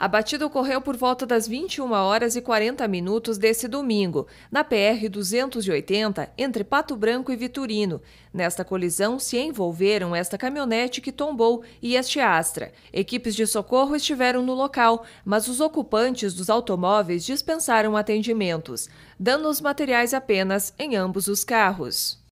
A batida ocorreu por volta das 21 horas e 40 minutos desse domingo, na PR 280, entre Pato Branco e Viturino. Nesta colisão se envolveram esta caminhonete que tombou e este Astra. Equipes de socorro estiveram no local, mas os ocupantes dos automóveis dispensaram atendimentos. Danos materiais apenas em ambos os carros.